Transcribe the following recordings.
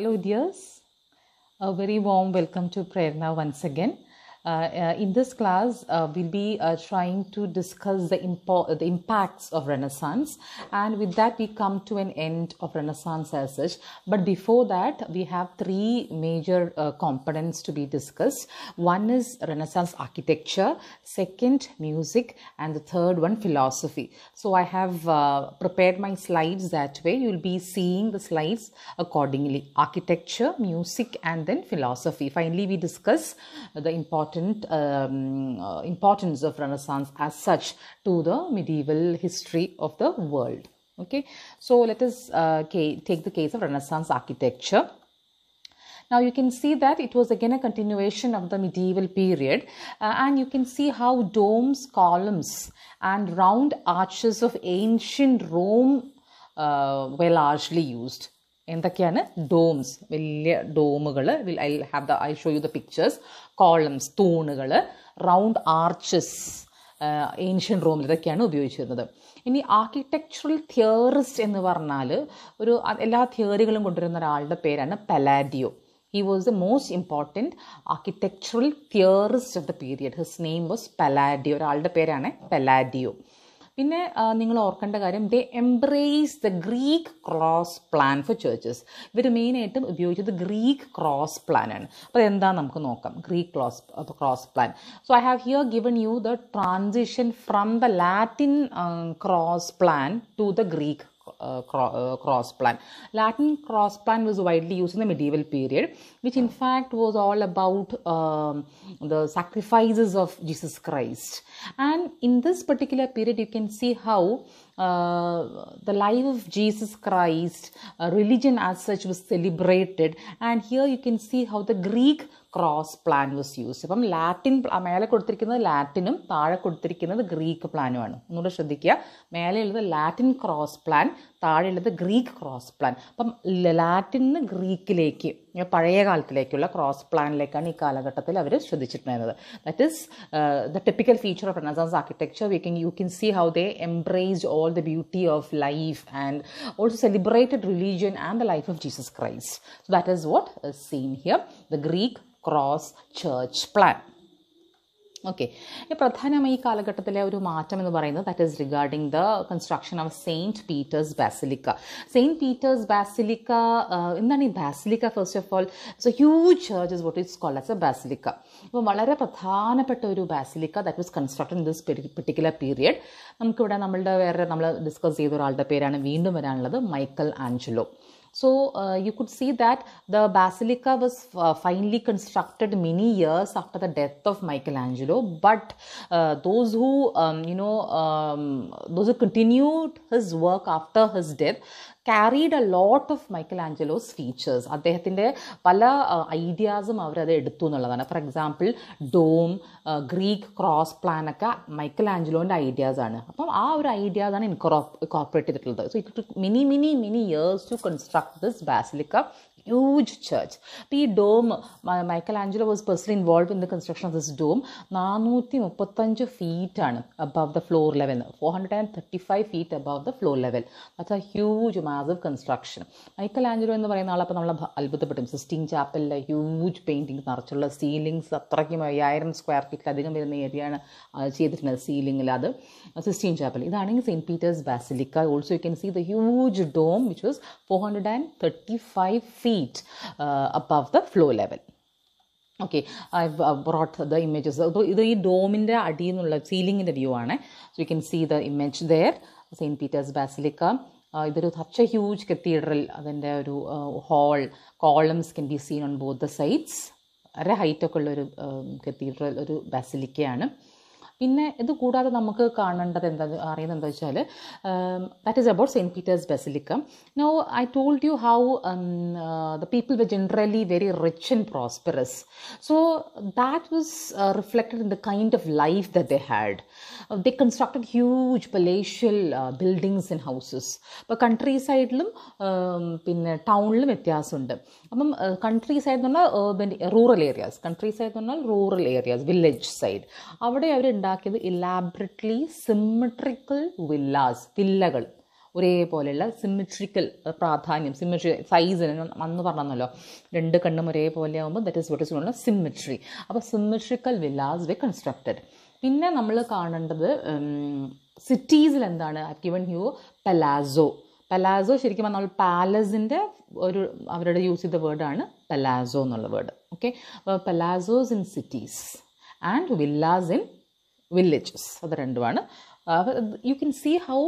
Hello, dears. A very warm welcome to Prerna once again. Uh, uh, in this class, uh, we'll be trying to discuss the, impo- the impacts of Renaissance, and with that, we come to an end of Renaissance as such. But before that, we have three major components to be discussed one is Renaissance architecture, second, music, and the third one, philosophy. So, I have prepared my slides that way. You'll be seeing the slides accordingly architecture, music, and then philosophy. Finally, we discuss the important important um, uh, importance of Renaissance as such to the medieval history of the world. Okay, so let us uh, take the case of Renaissance architecture. Now you can see that it was again a continuation of the medieval period uh, and you can see how domes, columns and round arches of ancient Rome uh, were largely used. എന്തൊക്കെയാണ് domes വലിയ ഡോമുകൾ will I have the I show you the pictures columns തൂണുകൾ round arches ancient റോമിൽ ഇതൊക്കെയാണ് ഉപയോഗിച്ചിരുന്നത് ഇനി architectural theorist എന്ന് പറഞ്ഞാൽ ഒരു എല്ലാ തിയറികളും കൊണ്ടുവരുന്ന ഒരാളുടെ പേരാണ് Palladio he was the most important architectural theorist of the period his name was Palladio ഒരാളുടെ പേരാണ് പലാഡിയോ പിന്നെ നിങ്ങൾ ഓർക്കേണ്ട കാര്യം they embrace the Greek cross plan for churches ഇവർ മെയിനായിട്ടും ഉപയോഗിച്ചത് ഗ്രീക്ക് ക്രോസ് പ്ലാൻ ആണ് അപ്പോൾ എന്താ നമുക്ക് നോക്കാം Greek cross cross plan so I have here given you the transition from the Latin cross plan to the Greek cross plan. Latin cross plan was widely used in the medieval period, which in fact was all about um, the sacrifices of Jesus Christ. And in this particular period, you can see how uh, the life of Jesus Christ, uh, religion as such was celebrated. And here you can see how the Greek cross plan was use അപ്പം Latin മേലെ കൊടുത്തിരിക്കുന്നത് ലാറ്റിനും താഴെ കൊടുത്തിരിക്കുന്നത് Greek പ്ലാനുമാണ് ഒന്നുകൂടെ ശ്രദ്ധിക്കുക മേലെയുള്ളത് ലാറ്റിൻ ക്രോസ് പ്ലാൻ താഴെയുള്ളത് ഗ്രീക്ക് ക്രോസ് പ്ലാൻ അപ്പം ലാറ്റിൻ ഗ്രീക്കിലേക്ക് പഴയ കാലത്തിലേക്കുള്ള ക്രോസ് പ്ലാനിലേക്കാണ് ഈ കാലഘട്ടത്തിൽ അവർ ശ്രദ്ധിച്ചിട്ടുണ്ടായിരുന്നത് that is the typical feature of Renaissance architecture we can you can see how they embraced all the beauty of life and also celebrated religion and the life of Jesus Christ so that is what seen here the Greek cross church plan okay പ്രധാനമായി ഈ കാലഘട്ടത്തിലെ ഒരു മാറ്റം എന്ന് പറയുന്നത് that is regarding the construction of Saint Peter's basilica Saint Peter's basilica എന്താണ് ഈ basilica first of all it's a huge church is what it's call as a basilica അപ്പോൾ വളരെ പ്രധാനപ്പെട്ട ഒരു basilica that was construct in this particular period നമുക്കിവിടെ നമ്മളുടെ വേറെ നമ്മൾ ഡിസ്കസ് ചെയ്ത ഒരാളുടെ പേരാണ് വീണ്ടും വരാനുള്ളത് Michelangelo So uh, you could see that the basilica was uh, finally constructed many years after the death of Michelangelo. But uh, those who um, you know um, those who continued his work after his death, carried a lot of Michelangelo's features അദ്ദേഹത്തിൻ്റെ പല ഐഡിയാസും അവരത് എടുത്തു എന്നുള്ളതാണ് for example dome Greek cross പ്ലാനൊക്കെ മൈക്കൽ ആഞ്ചലോൻ്റെ ഐഡിയാസാണ് അപ്പം ആ ഒരു ഐഡിയാസാണ് ഇൻകോർപ്പറേറ്റ് ചെയ്തിട്ടുള്ളത് so it took many many many years to construct this basilica huge church അപ്പോൾ ഈ dome Michelangelo was personally involve in the construction of this dome നാനൂറ്റി മുപ്പത്തഞ്ച് ഫീറ്റാണ് above the floor level four hundred and thirty five feet above the floor level that's a huge massive construction Michelangelo എന്ന് പറയുന്ന ആളപ്പോൾ നമ്മൾ അത്ഭുതപ്പെടും Sistine ചാപ്പലിലെ huge painting നിറച്ചുള്ള സീലിങ്സ് അത്രയ്ക്കും അയ്യായിരം സ്ക്വയർ ഫീറ്റിലധികം വരുന്ന ഏരിയയാണ് ചെയ്തിട്ടുള്ളത് സീലിംഗിൽ അത് സിസ്റ്റീൻ ചാപ്പൽ ഇതാണെങ്കിൽ Saint Peter's basilica also you can see the huge dome which was four hundred and thirty five feet feet uh, above the flow level okay I brought the images അപ്പോൾ ഇത് ഈ ഡോമിൻ്റെ അടിയിൽ നിന്നുള്ള സീലിങ്ങിൻ്റെ view ആണ് so you can see the image there Saint Peter's basilica ഇതൊരു such a huge cathedral അതിൻ്റെ ഒരു whole columns can be seen on both the sides വളരെ ഹൈറ്റൊക്കെ ഉള്ള ഒരു കത്തീഡ്രൽ um, ഒരു ബാസിലിക്കയാണ് പിന്നെ ഇത് കൂടാതെ നമുക്ക് കാണേണ്ടത് എന്താ അറിയുന്നത് എന്താ വെച്ചാൽ that is about Saint Peter's basilica no I told you how the people we generally very rich and prosperous so that was reflected in the kind of life the the had the constructed huge palatial buildings in houses ഇപ്പോൾ country സൈഡിലും പിന്നെ ടൗണിലും വ്യത്യാസമുണ്ട് അപ്പം country side എന്ന് പറഞ്ഞാൽ rural areas country side എന്ന് പറഞ്ഞാൽ rural areas village side അവിടെ അവർ ഉണ്ടാക്കിയത് ഇലാബ്രറ്റ്ലി സിമ്മെട്രിക്കൽ വില്ലാസ് വില്ലകൾ ഒരേപോലെയുള്ള സിമ്മെട്രിക്കൽ പ്രാധാന്യം സിമ്മെട്രി സൈസിന് അന്ന് പറഞ്ഞല്ലോ രണ്ട് കണ്ണും ഒരേപോലെ ആകുമ്പോൾ ദറ്റ് ഇസ് വട്ട് ഇസ് ഉള്ള സിമ്മെട്രി അപ്പോൾ സിമ്മെട്രിക്കൽ വില്ലാസ് വി കൺസ്ട്രക്റ്റഡ് പിന്നെ നമ്മൾ കാണേണ്ടത് സിറ്റീസിൽ എന്താണ് I given you palazzo palazzo ശരിക്കും പറഞ്ഞാൽ നമ്മൾ പാലസിൻ്റെ ഒരു അവരുടെ യൂസ് ചെയ്ത വേർഡാണ് പലാസോ എന്നുള്ള word okay palazzos in cities and villas in villages അത് രണ്ടുമാണ് you can see how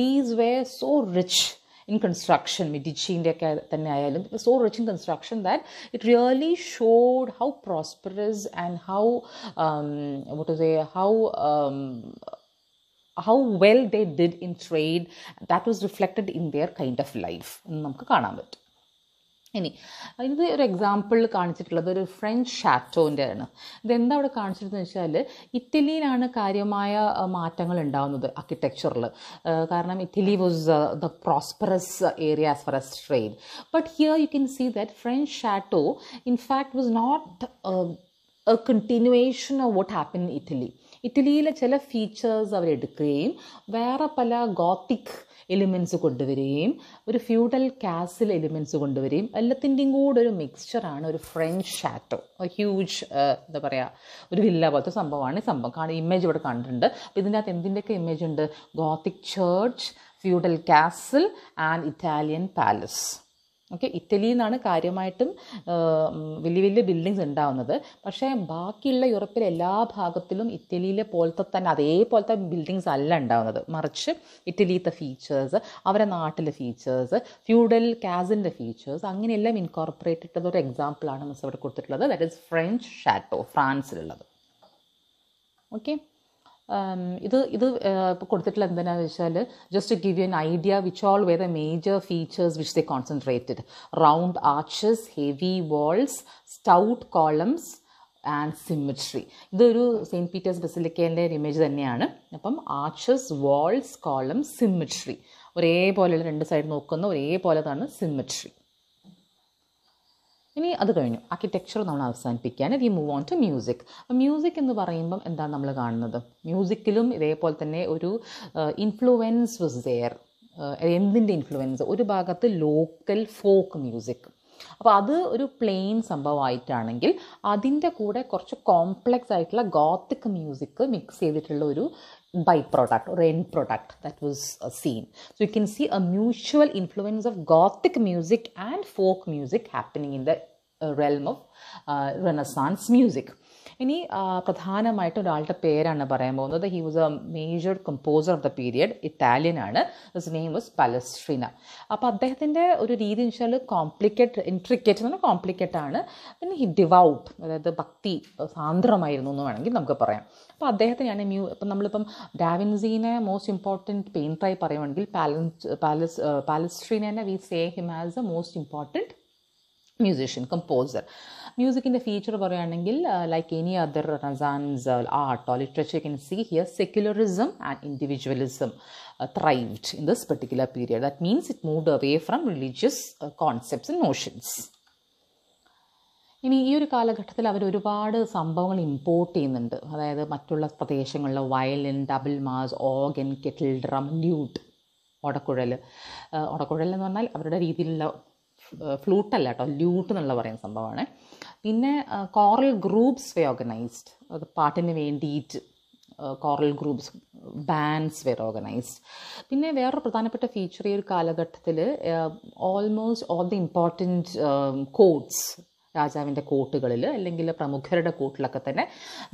these were so rich in construction മിഡിച്ചിൻ്റെ ഒക്കെ തന്നെ ആയാലും so rich in construction that it really showed how prosperous and how what is a how how well they did in trade that was reflected in their kind of life എന്ന് നമുക്ക് കാണാൻ പറ്റും ഇനി ഇത് ഒരു എക്സാമ്പിളിൽ കാണിച്ചിട്ടുള്ളത് ഒരു ഫ്രഞ്ച് ഷാറ്റോൻ്റെ ആണ് ഇതെന്താ അവിടെ കാണിച്ചിരുന്നത് വെച്ചാൽ ഇറ്റലിയിലാണ് കാര്യമായ മാറ്റങ്ങൾ ഉണ്ടാകുന്നത് ആർക്കിടെക്ചറിൽ കാരണം Italy was the prosperous area as far as trade but here you can see that French chateau in was not a continuation of what happen in Italy ഇറ്റലിയിലെ ചില ഫീച്ചേഴ്സ് അവരെടുക്കുകയും വേറെ പല ഗോത്തിക് എലിമെൻറ്റ്സ് കൊണ്ടുവരികയും ഒരു ഫ്യൂഡൽ കാസിൽ എലിമെൻറ്റ്സ് കൊണ്ടുവരികയും എല്ലാത്തിൻ്റെയും കൂടെ ഒരു മിക്സ്ചറാണ് ഒരു ഫ്രഞ്ച് ഷാറ്റോ ഹ്യൂജ് എന്താ പറയുക ഒരു വില്ല പോലത്തെ സംഭവമാണ് ഈ സംഭവം കാണും ഇമേജ് ഇവിടെ കണ്ടിട്ടുണ്ട് അപ്പോൾ ഇതിൻ്റെ അകത്ത് എന്തിൻ്റെയൊക്കെ ഇമേജ് ഉണ്ട് Gothic church feudal castle and Italian palace okay ഇറ്റലിയിൽ നിന്നാണ് കാര്യമായിട്ടും വലിയ വലിയ ബിൽഡിങ്സ് ഉണ്ടാവുന്നത് പക്ഷേ ബാക്കിയുള്ള യൂറോപ്പിലെ എല്ലാ ഭാഗത്തിലും ഇറ്റലിയിലെ പോലത്തെ തന്നെ അതേപോലത്തെ ബിൽഡിങ്സ് അല്ല ഉണ്ടാവുന്നത് മറിച്ച് ഇറ്റലിയിലത്തെ ഫീച്ചേഴ്സ് അവരെ നാട്ടിലെ ഫീച്ചേഴ്സ് ഫ്യൂഡൽ കാസിൻ്റെ ഫീച്ചേഴ്സ് അങ്ങനെയെല്ലാം ഇൻകോർപ്പറേറ്റഡ് ഒരു എക്സാമ്പിളാണ് മിസ് അവിടെ കൊടുത്തിട്ടുള്ളത് ദാറ്റ് ഈസ് ഫ്രഞ്ച് ഷാറ്റോ ഫ്രാൻസിലുള്ളത് ഓക്കെ ഇത് ഇത് കൊടുത്തിട്ടുള്ള എന്തിനാണെന്ന് വെച്ചാൽ just give you an idea which all were the major features which they concentrated round arches heavy walls stout columns and symmetry ഇതൊരു സെയിൻറ്റ് പീറ്റേഴ്സ് ബസിലിക്കേൻ്റെ ഒരു ഇമേജ് തന്നെയാണ് അപ്പം ആർച്ചസ് വാൾസ് കോളം സിമിട്രി ഒരേപോലെയുള്ള രണ്ട് സൈഡ് നോക്കുന്ന ഒരേപോലെ തന്നെ സിമിട്രി ഇനി അത് കഴിഞ്ഞു ആർക്കിടെക്ചർ നമ്മൾ അവസാനിപ്പിക്കാൻ we move on to music music എന്ന് പറയുമ്പം എന്താണ് നമ്മൾ കാണുന്നത് മ്യൂസിക്കിലും ഇതേപോലെ തന്നെ ഒരു ഇൻഫ്ലുവൻസ് വാസ് ദെയർ എന്തിൻ്റെ ഇൻഫ്ലുവൻസ് ഒരു ഭാഗത്ത് ലോക്കൽ ഫോക്ക് മ്യൂസിക് അപ്പോൾ അത് ഒരു പ്ലെയിൻ സംഭവമായിട്ടാണെങ്കിൽ അതിൻ്റെ കൂടെ കുറച്ച് കോംപ്ലക്സ് ആയിട്ടുള്ള ഗോത്തിക് മ്യൂസിക് മിക്സ് ചെയ്തിട്ടുള്ള ഒരു byproduct or end product that was uh, seen. So you can see a mutual influence of Gothic music and folk music happening in the uh, realm of uh, Renaissance music. ഇനി പ്രധാനമായിട്ടും ഒരാളുടെ പേരാണ് പറയാൻ പോകുന്നത് he was a major composer of the period Italian ആണ് his name was Palestrina അപ്പോൾ അദ്ദേഹത്തിൻ്റെ ഒരു രീതി എന്ന് വെച്ചാൽ കോംപ്ലിക്കേറ്റ് ഇൻട്രിക്കേറ്റ് എന്ന് പറഞ്ഞാൽ കോംപ്ലിക്കേറ്റ് ആണ് പിന്നെ ഹി ഡിവൗട്ട് അതായത് ഭക്തി സാന്ദ്രമായിരുന്നു എന്ന് വേണമെങ്കിൽ നമുക്ക് പറയാം അപ്പോൾ അദ്ദേഹത്തെ ഞാൻ മ്യൂ ഇപ്പം നമ്മളിപ്പം ഡാവിൻസീനെ മോസ്റ്റ് ഇമ്പോർട്ടൻറ്റ് പെയിൻറ്ററായി പറയുകയാണെങ്കിൽ പാലൻസ് പാലസ് പാലസ്ട്രീനെ we say him as a most important musician composer മ്യൂസിക്കിൻ്റെ ഫീച്ചർ പറയുകയാണെങ്കിൽ like any other renaissance art or literature you can see here secularism and individualism thrived in this particular period that means it moved away from religious concepts and notions ഇനി ഈ ഒരു കാലഘട്ടത്തിൽ അവർ ഒരുപാട് സംഭവങ്ങൾ import ചെയ്യുന്നുണ്ട് അതായത് മറ്റുള്ള പ്രദേശങ്ങളിലെ violin double bass organ kettle drum lute ഒടക്കുഴൽ ഒടക്കുഴൽ എന്ന് പറഞ്ഞാൽ അവരുടെ രീതിയിലുള്ള ഫ്ലൂട്ടല്ല uh, കേട്ടോ ല്യൂട്ട് എന്നുള്ള പറയുന്ന സംഭവമാണ് പിന്നെ കോറൽ ഗ്രൂപ്പ്സ് വേ ഓർഗനൈസ്ഡ് പാട്ടിന് വേണ്ടിയിട്ട് choral groups bands were organized പിന്നെ വേറൊരു പ്രധാനപ്പെട്ട ഫീച്ചർ ഈ ഒരു കാലഘട്ടത്തിൽ almost all the important courts രാജാവിൻ്റെ കോട്ടുകളിൽ അല്ലെങ്കിൽ പ്രമുഖരുടെ കോട്ടിലൊക്കെ തന്നെ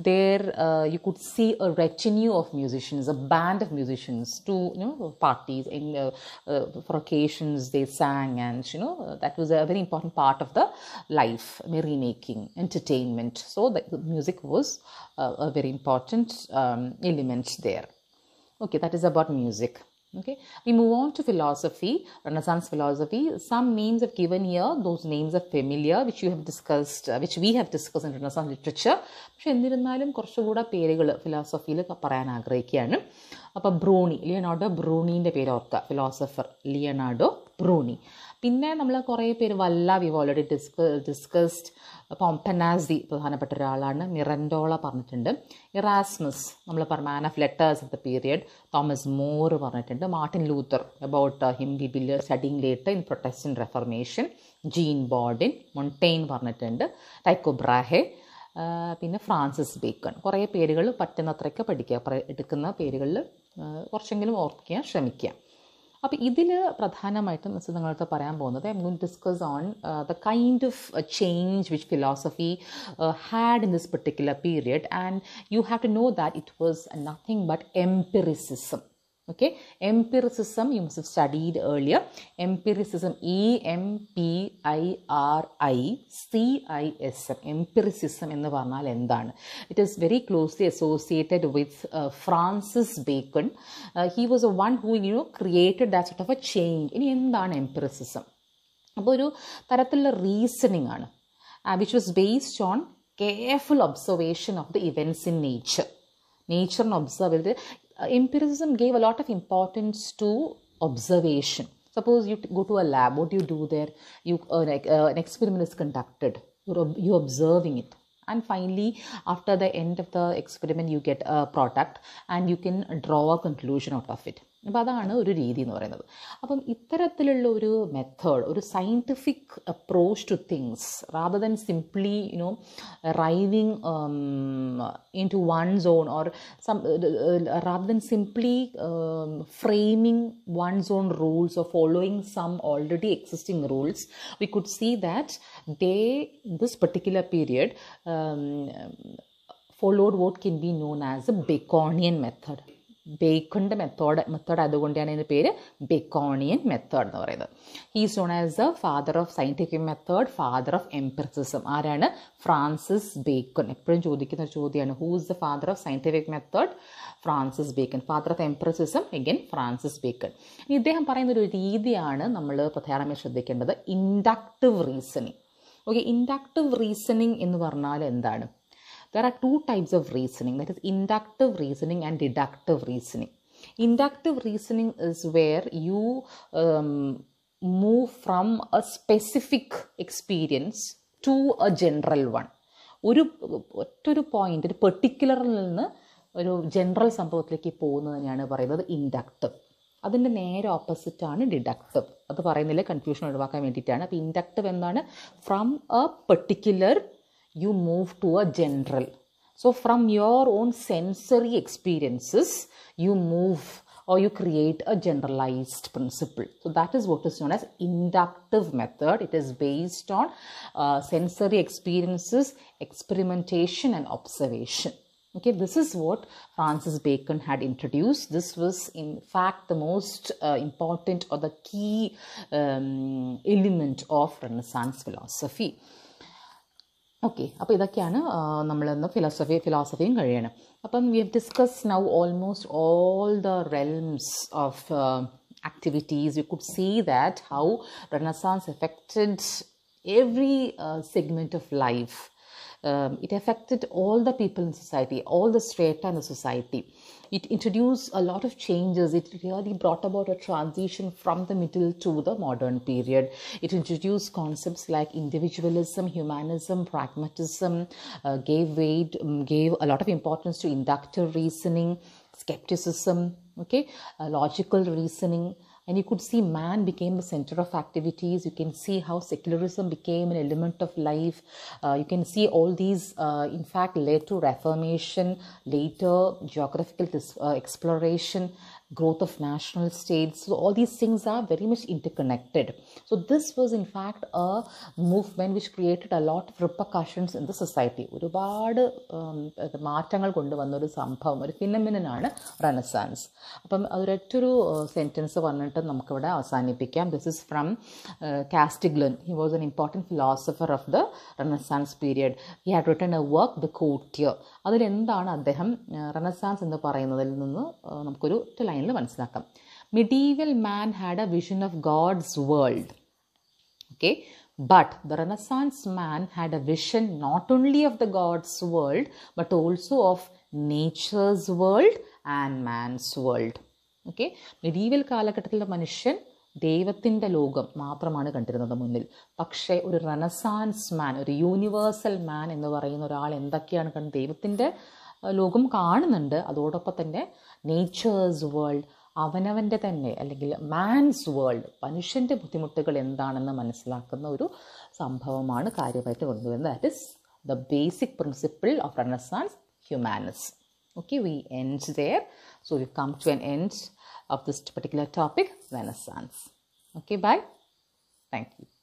there you could see a retinue of musicians a band of musicians to you know parties in for occasions they sang and you know that was a very important part of the life merry making entertainment so the music was a very important element there okay that is about music okay we move on to philosophy renaissance philosophy some names have given here those names are familiar which you have discussed uh, which we have discussed in renaissance literature പക്ഷെ എന്നിരുന്നാലും കുറച്ചുകൂടെ പേരുകൾ ഫിലോസഫിയിൽ പറയാൻ ആഗ്രഹിക്കുകയാണ് അപ്പോൾ Bruny Leonardo ബ്രൂണീൻ്റെ പേര് ഓർക്കുക philosopher Leonardo Bruny പിന്നെ നമ്മൾ കുറേ പേര് വല്ല we already disc discussed Pomponazzi പ്രധാനപ്പെട്ട ഒരാളാണ് മിറൻഡോള പറഞ്ഞിട്ടുണ്ട് ഇറാസ്മസ് നമ്മൾ പറഞ്ഞു man of letters of the period Thomas More പറഞ്ഞിട്ടുണ്ട് Martin Luther about him be bill studying late in Protestant reformation Jean Bodin Montaigne പറഞ്ഞിട്ടുണ്ട് ടൈക്കോ ബ്രാഹെ പിന്നെ Francis Bacon കുറേ പേരുകൾ പറ്റുന്നത്രയ്ക്ക് പഠിക്കുക എടുക്കുന്ന പേരുകളിൽ കുറച്ചെങ്കിലും ഓർക്കുക ശ്രമിക്കുക അപ്പോൾ ഇതിൽ പ്രധാനമായിട്ടും മിസ് നിങ്ങളടുത്ത് പറയാൻ പോകുന്നത് I mean discuss on the kind of change which philosophy had in this particular period and you have to know that it was nothing but empiricism okay empiricism you must studied studied empiricism E M P I R I C I S M empiricism എന്ന് പറഞ്ഞാൽ എന്താണ് it is very closely associated with Francis Bacon he was a one who you know created that sort of A change ഇനി എന്താണ് empiricism അപ്പോൾ ഒരു തരത്തിലുള്ള reasoning ആണ് which was based on careful observation of the events in nature നേച്ചറിനെ observe ചെയ്ത് Uh, empiricism gave a lot of importance to observation. Suppose you go to a lab, what do you do there? You uh, like, uh, an experiment is conducted. You're, you're observing it, and finally after the end of the experiment you get a product and you can draw a conclusion out of it അപ്പോൾ അതാണ് ഒരു രീതി എന്ന് പറയുന്നത് അപ്പം ഇത്തരത്തിലുള്ള ഒരു method ഒരു scientific approach to things rather than simply you know arriving into one's own or rather than simply framing one's own rules or following some already existing rules we could see that they this particular period followed what can be known as a Baconian method ബേക്കോണിൻ്റെ method method അതുകൊണ്ടാണ് ഇതിൻ്റെ പേര് Baconian method എന്ന് പറയുന്നത് is known as the father of scientific method father of empiricism ആരാണ് Francis Bacon എപ്പോഴും ചോദിക്കുന്ന ഒരു ചോദ്യമാണ് who is the father of scientific method Francis Bacon father of empiricism again Francis Bacon ഇദ്ദേഹം പറയുന്ന ഒരു രീതിയാണ് നമ്മൾ പ്രധാനമായും ശ്രദ്ധിക്കേണ്ടത് inductive reasoning okay inductive reasoning എന്ന് പറഞ്ഞാൽ എന്താണ് there are two types of reasoning that is inductive reasoning and deductive reasoning inductive reasoning is where you um, move from a specific experience to a general one ഒരു ഒറ്റൊരു point ഒരു പെർട്ടിക്കുലറിൽ നിന്ന് ഒരു general സംഭവത്തിലേക്ക് പോകുന്നതിനെയാണ് പറയുന്നത് inductive അതിൻ്റെ നേരെ ഓപ്പോസിറ്റാണ് deductive അത് പറയുന്നില്ല കൺഫ്യൂഷൻ ഒഴിവാക്കാൻ വേണ്ടിയിട്ടാണ് അപ്പോൾ ഇൻഡക്റ്റീവ് എന്നാണ് from a particular you move to a general. So, from your own sensory experiences, you move or you create a generalized principle. So, that is what is known as inductive method. It is based on uh, sensory experiences, experimentation, and observation. Okay, this is what Francis Bacon had introduced. This was, in fact, the most uh, important or the key um, element of Renaissance philosophy. Okay അപ്പോൾ ഇതൊക്കെയാണ് നമ്മളിന്ന് philosophy ഫിലോസഫിയും കഴിയണം അപ്പം we have discuss now almost all the realms of activities. You could see that how Renaissance affected every uh, segment of life. Um, it affected all the people in society, all the strata in the society it introduced a lot of changes. It really brought about a transition from the middle to the modern period. It introduced concepts like individualism, humanism, pragmatism, uh, gave weight, um, gave a lot of importance to inductive reasoning, skepticism, okay, uh, logical reasoning, and you could see man became the center of activities you can see how secularism became an element of life uh, you can see all these uh, in fact led to reformation later geographical dis- uh, exploration growth of national states. So, all these things are very much interconnected. So, this was in fact a movement which created a lot of repercussions in the society. ഒരുപാട് മാറ്റങ്ങൾ കൊണ്ടുവന്ന ഒരു സംഭവം ഒരു ഫിനമിനാണ് Renaissance അപ്പം അതൊരൊറ്റൊരു sentence പറഞ്ഞിട്ട് നമുക്കിവിടെ അവസാനിപ്പിക്കാം this is from Castiglione he was an important philosopher of the Renaissance period he had written a work the courtier അതിലെന്താണ് അദ്ദേഹം റെനസാൻസ് എന്ന് പറയുന്നതിൽ നിന്ന് നമുക്കൊരു ലൈൻ ലൈനിൽ മനസ്സിലാക്കാം medieval man had a vision of God's world okay but the Renaissance man had a vision not only of the God's world but also of nature's world and man's world okay medieval കാലഘട്ടത്തിലെ മനുഷ്യൻ ദൈവത്തിൻ്റെ ലോകം മാത്രമാണ് കണ്ടിരുന്നത് മുന്നിൽ പക്ഷേ ഒരു Renaissance മാൻ ഒരു യൂണിവേഴ്സൽ മാൻ എന്ന് പറയുന്ന ഒരാൾ എന്തൊക്കെയാണ് കണ്ട് ദൈവത്തിൻ്റെ ലോകം കാണുന്നുണ്ട് അതോടൊപ്പം തന്നെ നേച്ചേഴ്സ് വേൾഡ് അവനവൻ്റെ തന്നെ അല്ലെങ്കിൽ മാൻസ് വേൾഡ് മനുഷ്യൻ്റെ ബുദ്ധിമുട്ടുകൾ എന്താണെന്ന് മനസ്സിലാക്കുന്ന ഒരു സംഭവമാണ് കാര്യമായിട്ട് കൊണ്ടുവരുന്നത് that is the basic principle of Renaissance humanism okay we end there so we've come to an end of this particular topic renaissance okay bye thank U